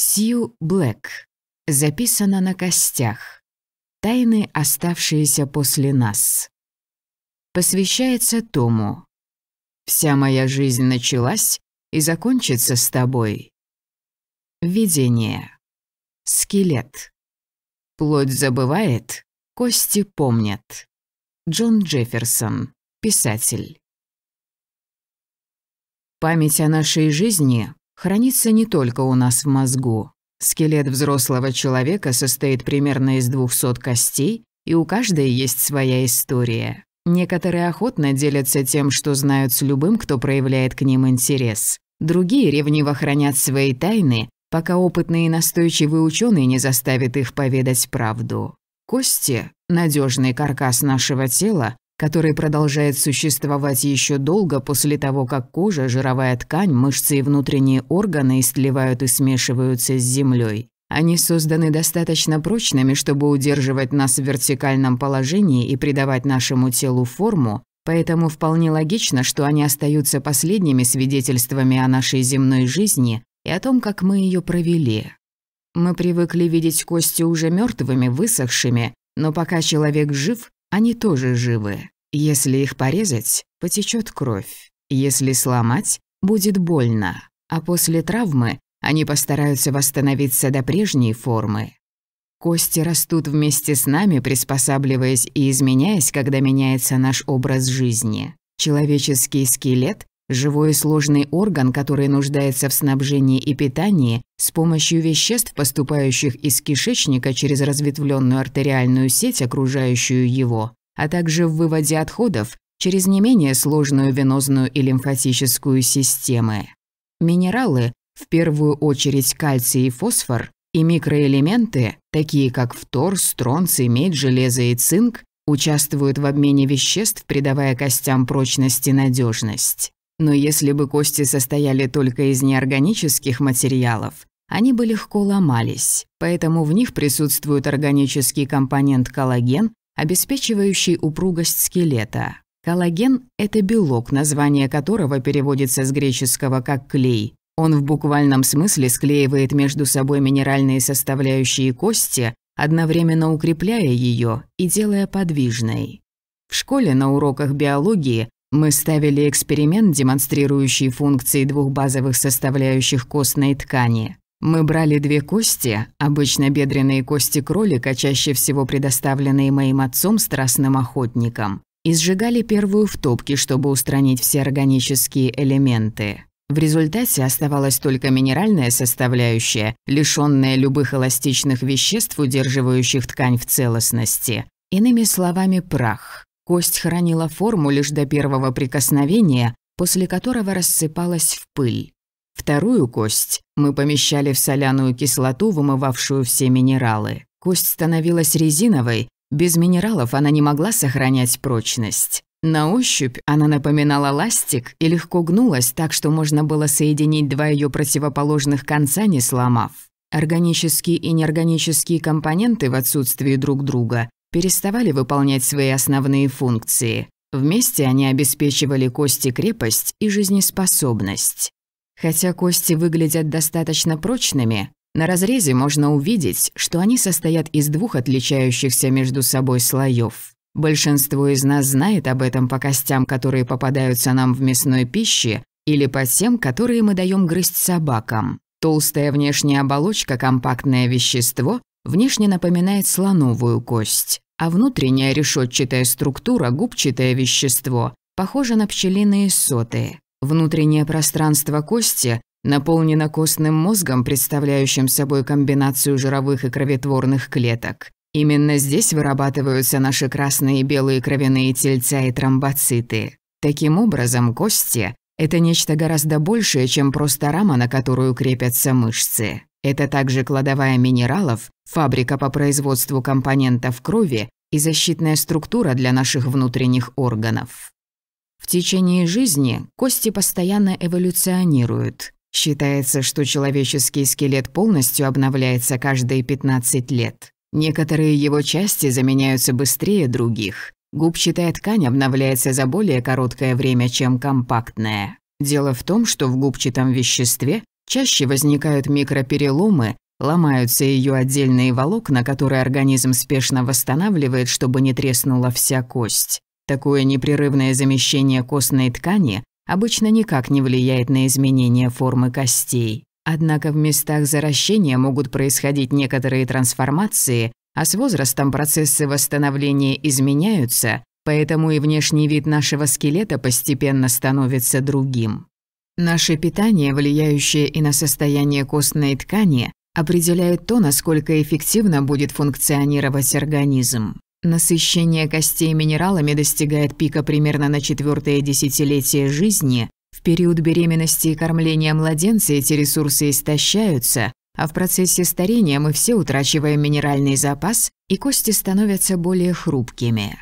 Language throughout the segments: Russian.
Сью Блэк. Записано на костях. Тайны, оставшиеся после нас. Посвящается Тому. Вся моя жизнь началась и закончится с тобой. Видение. Скелет. Плоть забывает, кости помнят. Джон Джефферсон. Писатель. Память о нашей жизни хранится не только у нас в мозгу. Скелет взрослого человека состоит примерно из 200 костей, и у каждой есть своя история. Некоторые охотно делятся тем, что знают с любым, кто проявляет к ним интерес. Другие ревниво хранят свои тайны, пока опытные и настойчивые ученые не заставят их поведать правду. Кости – надежный каркас нашего тела, который продолжает существовать еще долго после того, как кожа, жировая ткань, мышцы и внутренние органы истлевают и смешиваются с землей. Они созданы достаточно прочными, чтобы удерживать нас в вертикальном положении и придавать нашему телу форму, поэтому вполне логично, что они остаются последними свидетельствами о нашей земной жизни и о том, как мы ее провели. Мы привыкли видеть кости уже мертвыми, высохшими, но пока человек жив, они тоже живы. Если их порезать, потечет кровь. Если сломать, будет больно. А после травмы они постараются восстановиться до прежней формы. Кости растут вместе с нами, приспосабливаясь и изменяясь, когда меняется наш образ жизни. Человеческий скелет Живой сложный орган, который нуждается в снабжении и питании, с помощью веществ, поступающих из кишечника через разветвленную артериальную сеть, окружающую его, а также в выводе отходов через не менее сложную венозную и лимфатическую системы. Минералы, в первую очередь кальций и фосфор, и микроэлементы, такие как фтор, стронций, медь, железо и цинк, участвуют в обмене веществ, придавая костям прочность и надежность. Но если бы кости состояли только из неорганических материалов, они бы легко ломались, поэтому в них присутствует органический компонент коллаген, обеспечивающий упругость скелета. Коллаген – это белок, название которого переводится с греческого как «клей». Он в буквальном смысле склеивает между собой минеральные составляющие кости, одновременно укрепляя ее и делая подвижной. В школе на уроках биологии мы ставили эксперимент, демонстрирующий функции двух базовых составляющих костной ткани. Мы брали две кости, обычно бедренные кости кролика, а чаще всего предоставленные моим отцом страстным охотником, и сжигали первую в топке, чтобы устранить все органические элементы. В результате оставалась только минеральная составляющая, лишённая любых эластичных веществ, удерживающих ткань в целостности. Иными словами, прах. Кость хранила форму лишь до первого прикосновения, после которого рассыпалась в пыль. Вторую кость мы помещали в соляную кислоту, вымывавшую все минералы. Кость становилась резиновой, без минералов она не могла сохранять прочность. На ощупь она напоминала ластик и легко гнулась так, что можно было соединить два ее противоположных конца, не сломав. Органические и неорганические компоненты в отсутствии друг друга переставали выполнять свои основные функции. Вместе они обеспечивали кости крепость и жизнеспособность. Хотя кости выглядят достаточно прочными, на разрезе можно увидеть, что они состоят из двух отличающихся между собой слоев. Большинство из нас знает об этом по костям, которые попадаются нам в мясной пище, или по тем, которые мы даем грызть собакам. Толстая внешняя оболочка – компактное вещество, внешне напоминает слоновую кость, а внутренняя решетчатая структура, губчатое вещество, похоже на пчелиные соты. Внутреннее пространство кости наполнено костным мозгом, представляющим собой комбинацию жировых и кроветворных клеток. Именно здесь вырабатываются наши красные и белые кровяные тельца и тромбоциты. Таким образом, кости – это нечто гораздо большее, чем просто рама, на которую крепятся мышцы. Это также кладовая минералов, фабрика по производству компонентов крови и защитная структура для наших внутренних органов. В течение жизни кости постоянно эволюционируют. Считается, что человеческий скелет полностью обновляется каждые 15 лет. Некоторые его части заменяются быстрее других. Губчатая ткань обновляется за более короткое время, чем компактная. Дело в том, что в губчатом веществе чаще возникают микропереломы Ломаются ее отдельные волокна, которые организм спешно восстанавливает, чтобы не треснула вся кость. Такое непрерывное замещение костной ткани обычно никак не влияет на изменение формы костей. Однако в местах заращения могут происходить некоторые трансформации, а с возрастом процессы восстановления изменяются, поэтому и внешний вид нашего скелета постепенно становится другим. Наше питание, влияющее и на состояние костной ткани, определяет то, насколько эффективно будет функционировать организм. Насыщение костей минералами достигает пика примерно на четвертое десятилетие жизни. В период беременности и кормления младенца эти ресурсы истощаются, а в процессе старения мы все утрачиваем минеральный запас, и кости становятся более хрупкими.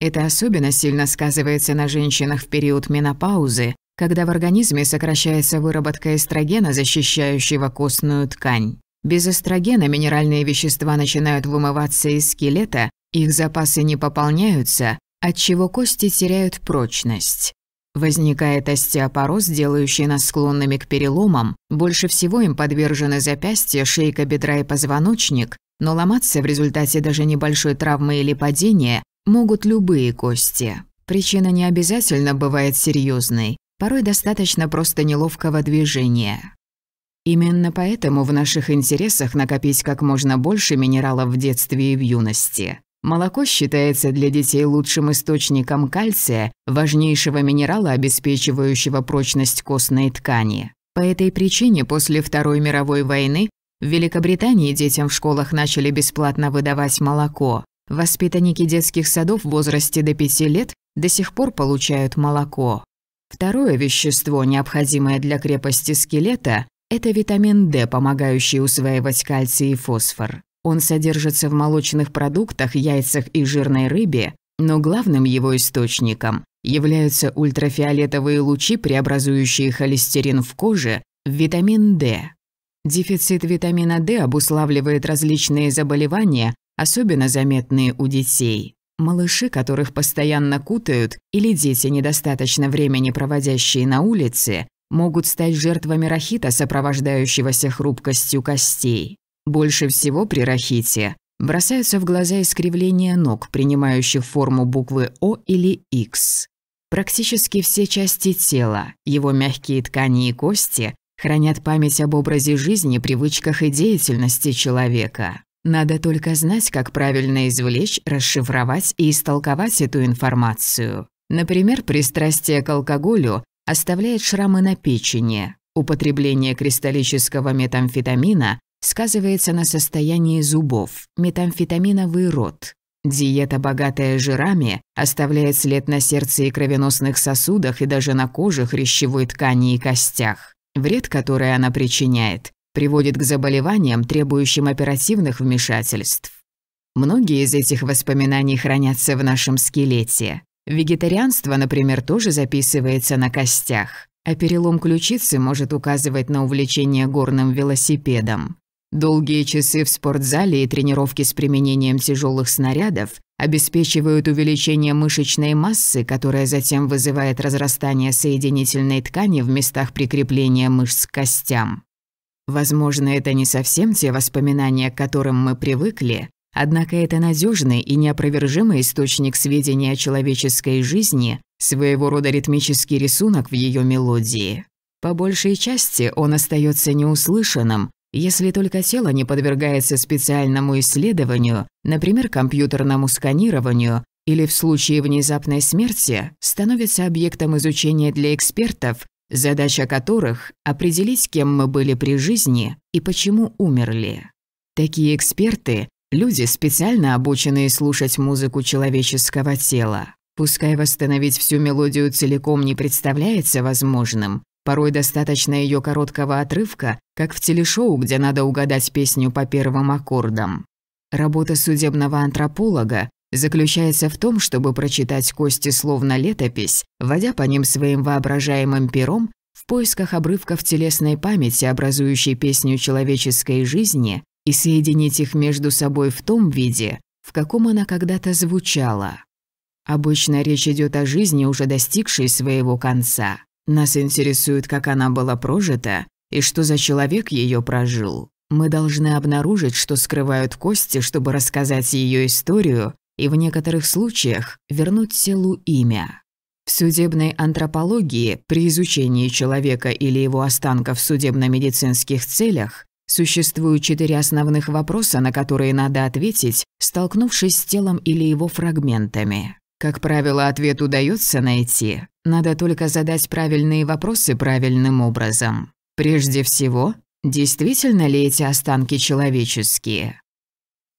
Это особенно сильно сказывается на женщинах в период менопаузы, когда в организме сокращается выработка эстрогена, защищающего костную ткань. Без эстрогена минеральные вещества начинают вымываться из скелета, их запасы не пополняются, отчего кости теряют прочность. Возникает остеопороз, делающий нас склонными к переломам. Больше всего им подвержены запястья, шейка, бедра и позвоночник, но ломаться в результате даже небольшой травмы или падения могут любые кости. Причина не обязательно бывает серьезной. Порой достаточно просто неловкого движения. Именно поэтому в наших интересах накопить как можно больше минералов в детстве и в юности. Молоко считается для детей лучшим источником кальция, важнейшего минерала, обеспечивающего прочность костной ткани. По этой причине после Второй мировой войны в Великобритании детям в школах начали бесплатно выдавать молоко. Воспитанники детских садов в возрасте до 5 лет до сих пор получают молоко. Второе вещество, необходимое для крепости скелета это витамин D, помогающий усваивать кальций и фосфор. Он содержится в молочных продуктах, яйцах и жирной рыбе, но главным его источником являются ультрафиолетовые лучи, преобразующие холестерин в коже в витамин D. Дефицит витамина D обуславливает различные заболевания, особенно заметные у детей. Малыши, которых постоянно кутают, или дети, недостаточно времени проводящие на улице, могут стать жертвами рахита, сопровождающегося хрупкостью костей. Больше всего при рахите бросаются в глаза искривления ног, принимающих форму буквы О или X. Практически все части тела, его мягкие ткани и кости хранят память об образе жизни, привычках и деятельности человека. Надо только знать, как правильно извлечь, расшифровать и истолковать эту информацию. Например, пристрастие к алкоголю оставляет шрамы на печени. Употребление кристаллического метамфетамина сказывается на состоянии зубов, метамфетаминовый рот. Диета, богатая жирами, оставляет след на сердце и кровеносных сосудах и даже на коже, хрящевой ткани и костях. Вред, который она причиняет, приводит к заболеваниям, требующим оперативных вмешательств. Многие из этих воспоминаний хранятся в нашем скелете. Вегетарианство, например, тоже записывается на костях, а перелом ключицы может указывать на увлечение горным велосипедом. Долгие часы в спортзале и тренировки с применением тяжелых снарядов обеспечивают увеличение мышечной массы, которая затем вызывает разрастание соединительной ткани в местах прикрепления мышц к костям. Возможно, это не совсем те воспоминания, к которым мы привыкли, Однако это надежный и неопровержимый источник сведений о человеческой жизни, своего рода ритмический рисунок в ее мелодии. По большей части он остается неуслышанным, если только тело не подвергается специальному исследованию, например, компьютерному сканированию, или в случае внезапной смерти становится объектом изучения для экспертов, задача которых – определить, кем мы были при жизни и почему умерли. Такие эксперты Люди, специально обученные слушать музыку человеческого тела. Пускай восстановить всю мелодию целиком не представляется возможным, порой достаточно ее короткого отрывка, как в телешоу, где надо угадать песню по первым аккордам. Работа судебного антрополога заключается в том, чтобы прочитать кости словно летопись, вводя по ним своим воображаемым пером в поисках обрывков телесной памяти, образующей песню человеческой жизни, и соединить их между собой в том виде, в каком она когда-то звучала. Обычно речь идет о жизни, уже достигшей своего конца. Нас интересует, как она была прожита и что за человек ее прожил. Мы должны обнаружить, что скрывают кости, чтобы рассказать ее историю и в некоторых случаях вернуть селу имя. В судебной антропологии при изучении человека или его останков в судебно-медицинских целях Существуют четыре основных вопроса, на которые надо ответить, столкнувшись с телом или его фрагментами. Как правило, ответ удается найти. Надо только задать правильные вопросы правильным образом. Прежде всего, действительно ли эти останки человеческие?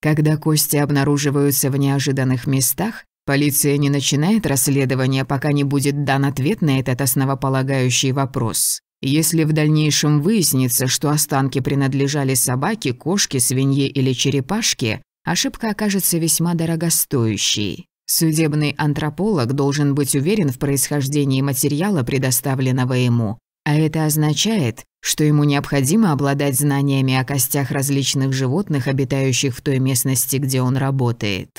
Когда кости обнаруживаются в неожиданных местах, полиция не начинает расследование, пока не будет дан ответ на этот основополагающий вопрос. Если в дальнейшем выяснится, что останки принадлежали собаке, кошке, свинье или черепашке, ошибка окажется весьма дорогостоящей. Судебный антрополог должен быть уверен в происхождении материала, предоставленного ему, а это означает, что ему необходимо обладать знаниями о костях различных животных, обитающих в той местности, где он работает.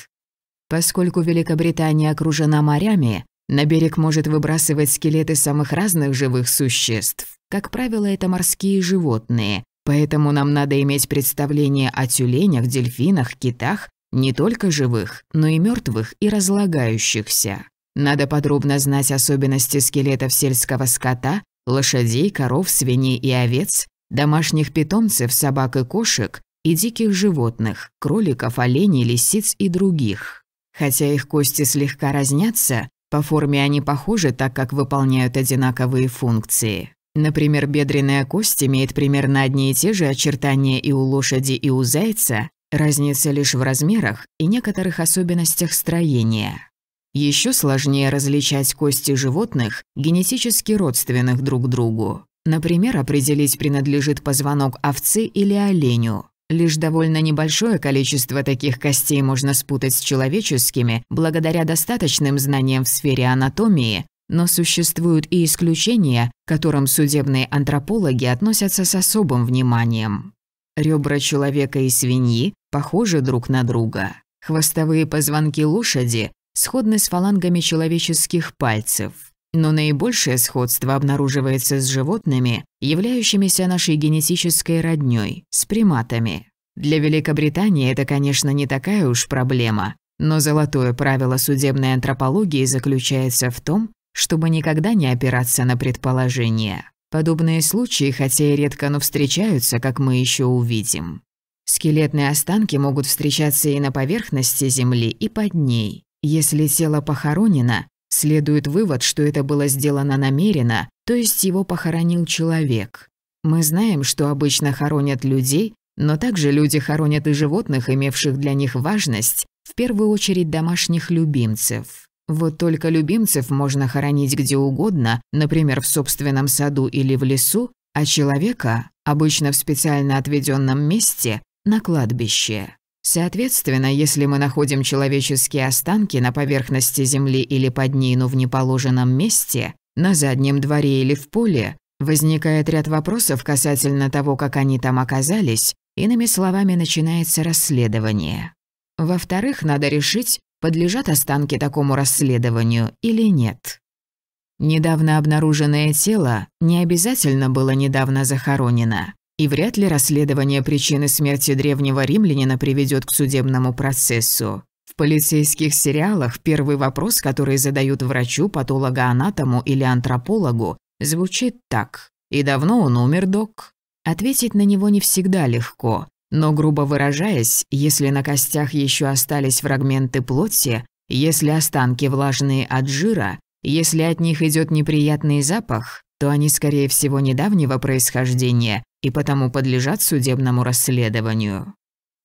Поскольку Великобритания окружена морями, на берег может выбрасывать скелеты самых разных живых существ. Как правило, это морские животные, поэтому нам надо иметь представление о тюленях, дельфинах, китах, не только живых, но и мертвых и разлагающихся. Надо подробно знать особенности скелетов сельского скота, лошадей, коров, свиней и овец, домашних питомцев, собак и кошек и диких животных, кроликов, оленей, лисиц и других. Хотя их кости слегка разнятся, по форме они похожи, так как выполняют одинаковые функции. Например, бедренная кость имеет примерно одни и те же очертания и у лошади, и у зайца, разница лишь в размерах и некоторых особенностях строения. Еще сложнее различать кости животных, генетически родственных друг другу. Например, определить, принадлежит позвонок овцы или оленю. Лишь довольно небольшое количество таких костей можно спутать с человеческими, благодаря достаточным знаниям в сфере анатомии, но существуют и исключения, к которым судебные антропологи относятся с особым вниманием. Ребра человека и свиньи похожи друг на друга. Хвостовые позвонки лошади сходны с фалангами человеческих пальцев. Но наибольшее сходство обнаруживается с животными, являющимися нашей генетической роднёй, с приматами. Для Великобритании это, конечно, не такая уж проблема, но золотое правило судебной антропологии заключается в том, чтобы никогда не опираться на предположения. Подобные случаи, хотя и редко, но встречаются, как мы еще увидим. Скелетные останки могут встречаться и на поверхности Земли, и под ней. Если тело похоронено, Следует вывод, что это было сделано намеренно, то есть его похоронил человек. Мы знаем, что обычно хоронят людей, но также люди хоронят и животных, имевших для них важность, в первую очередь домашних любимцев. Вот только любимцев можно хоронить где угодно, например, в собственном саду или в лесу, а человека – обычно в специально отведенном месте – на кладбище. Соответственно, если мы находим человеческие останки на поверхности земли или под ней, но в неположенном месте, на заднем дворе или в поле, возникает ряд вопросов касательно того, как они там оказались, иными словами, начинается расследование. Во-вторых, надо решить, подлежат останки такому расследованию или нет. Недавно обнаруженное тело не обязательно было недавно захоронено. И вряд ли расследование причины смерти древнего римлянина приведет к судебному процессу. В полицейских сериалах первый вопрос, который задают врачу, патологоанатому или антропологу, звучит так. «И давно он умер, док?» Ответить на него не всегда легко. Но, грубо выражаясь, если на костях еще остались фрагменты плоти, если останки влажные от жира, если от них идет неприятный запах, то они, скорее всего, недавнего происхождения и потому подлежат судебному расследованию.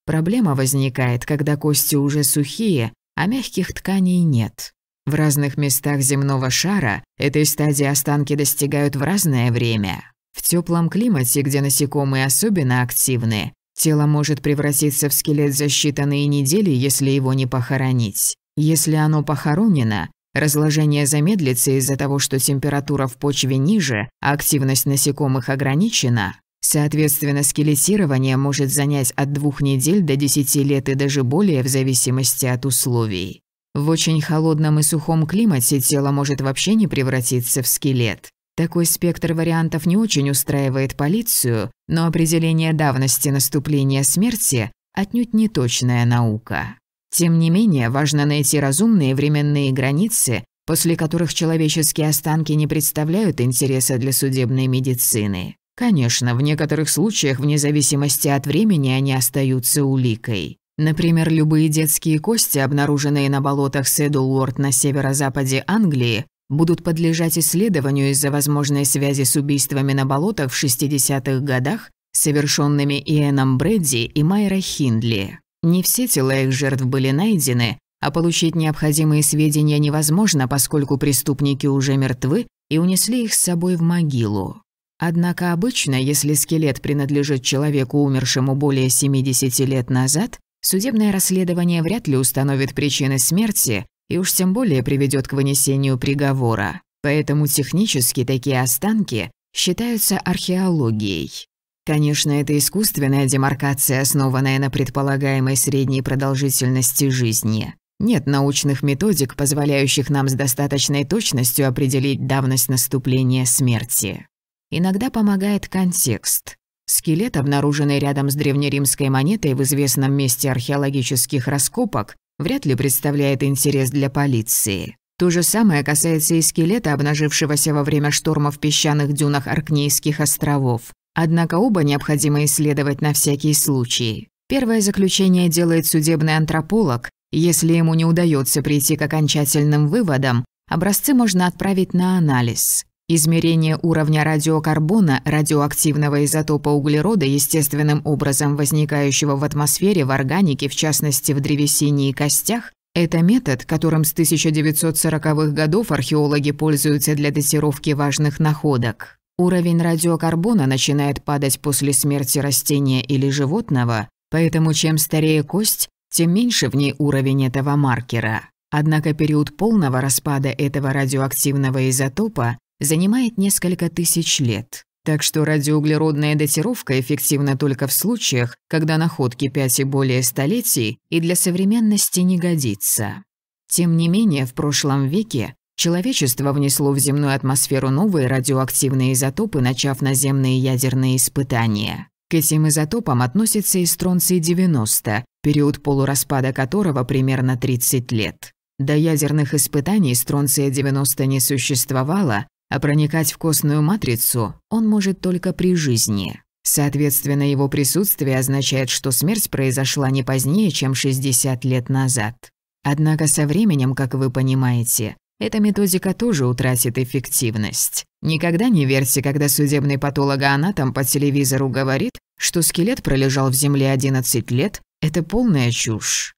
Проблема возникает, когда кости уже сухие, а мягких тканей нет. В разных местах земного шара этой стадии останки достигают в разное время. В теплом климате, где насекомые особенно активны, тело может превратиться в скелет за считанные недели, если его не похоронить. Если оно похоронено, разложение замедлится из-за того, что температура в почве ниже, а активность насекомых ограничена, Соответственно, скелетирование может занять от двух недель до десяти лет и даже более в зависимости от условий. В очень холодном и сухом климате тело может вообще не превратиться в скелет. Такой спектр вариантов не очень устраивает полицию, но определение давности наступления смерти отнюдь не точная наука. Тем не менее, важно найти разумные временные границы, после которых человеческие останки не представляют интереса для судебной медицины. Конечно, в некоторых случаях, вне зависимости от времени, они остаются уликой. Например, любые детские кости, обнаруженные на болотах Седулорд на северо-западе Англии, будут подлежать исследованию из-за возможной связи с убийствами на болотах в 60-х годах, совершенными Иэном Брэдди и Майра Хиндли. Не все тела их жертв были найдены, а получить необходимые сведения невозможно, поскольку преступники уже мертвы и унесли их с собой в могилу. Однако обычно, если скелет принадлежит человеку, умершему более 70 лет назад, судебное расследование вряд ли установит причины смерти и уж тем более приведет к вынесению приговора. Поэтому технически такие останки считаются археологией. Конечно, это искусственная демаркация, основанная на предполагаемой средней продолжительности жизни. Нет научных методик, позволяющих нам с достаточной точностью определить давность наступления смерти. Иногда помогает контекст. Скелет, обнаруженный рядом с древнеримской монетой в известном месте археологических раскопок, вряд ли представляет интерес для полиции. То же самое касается и скелета, обнажившегося во время шторма в песчаных дюнах Аркнейских островов. Однако оба необходимо исследовать на всякий случай. Первое заключение делает судебный антрополог. Если ему не удается прийти к окончательным выводам, образцы можно отправить на анализ. Измерение уровня радиокарбона, радиоактивного изотопа углерода, естественным образом возникающего в атмосфере, в органике, в частности в древесине и костях, это метод, которым с 1940-х годов археологи пользуются для датировки важных находок. Уровень радиокарбона начинает падать после смерти растения или животного, поэтому чем старее кость, тем меньше в ней уровень этого маркера. Однако период полного распада этого радиоактивного изотопа занимает несколько тысяч лет. Так что радиоуглеродная датировка эффективна только в случаях, когда находки 5 и более столетий и для современности не годится. Тем не менее, в прошлом веке человечество внесло в земную атмосферу новые радиоактивные изотопы, начав наземные ядерные испытания. К этим изотопам относится и стронций-90, период полураспада которого примерно 30 лет. До ядерных испытаний стронция-90 не существовало, а проникать в костную матрицу он может только при жизни. Соответственно, его присутствие означает, что смерть произошла не позднее, чем 60 лет назад. Однако со временем, как вы понимаете, эта методика тоже утратит эффективность. Никогда не верьте, когда судебный патологоанатом по телевизору говорит, что скелет пролежал в земле 11 лет, это полная чушь.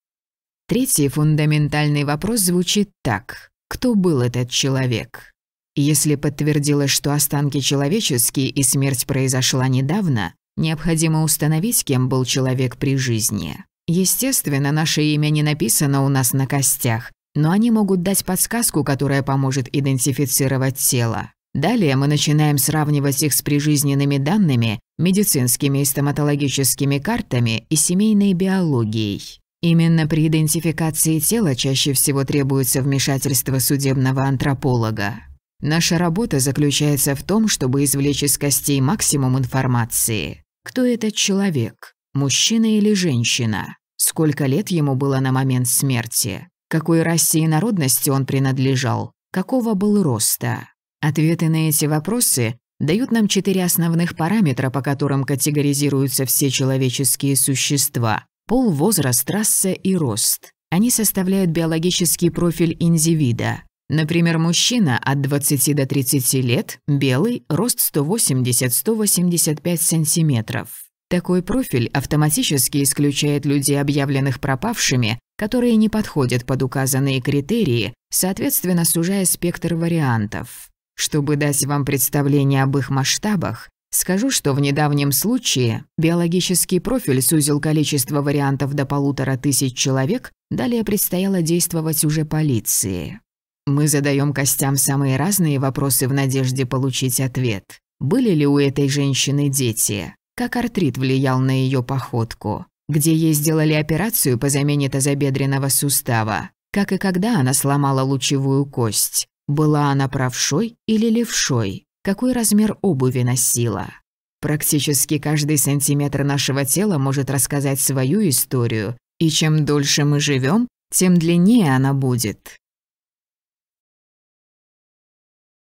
Третий фундаментальный вопрос звучит так. Кто был этот человек? Если подтвердилось, что останки человеческие и смерть произошла недавно, необходимо установить, кем был человек при жизни. Естественно, наше имя не написано у нас на костях, но они могут дать подсказку, которая поможет идентифицировать тело. Далее мы начинаем сравнивать их с прижизненными данными, медицинскими и стоматологическими картами и семейной биологией. Именно при идентификации тела чаще всего требуется вмешательство судебного антрополога. Наша работа заключается в том, чтобы извлечь из костей максимум информации. Кто этот человек? Мужчина или женщина? Сколько лет ему было на момент смерти? Какой расе и народности он принадлежал? Какого был роста? Ответы на эти вопросы дают нам четыре основных параметра, по которым категоризируются все человеческие существа – пол, возраст, раса и рост. Они составляют биологический профиль индивида. Например, мужчина от 20 до 30 лет, белый, рост 180-185 см. Такой профиль автоматически исключает людей, объявленных пропавшими, которые не подходят под указанные критерии, соответственно сужая спектр вариантов. Чтобы дать вам представление об их масштабах, скажу, что в недавнем случае биологический профиль сузил количество вариантов до полутора тысяч человек, далее предстояло действовать уже полиции. Мы задаем костям самые разные вопросы в надежде получить ответ. Были ли у этой женщины дети? Как артрит влиял на ее походку? Где ей сделали операцию по замене тазобедренного сустава? Как и когда она сломала лучевую кость? Была она правшой или левшой? Какой размер обуви носила? Практически каждый сантиметр нашего тела может рассказать свою историю, и чем дольше мы живем, тем длиннее она будет.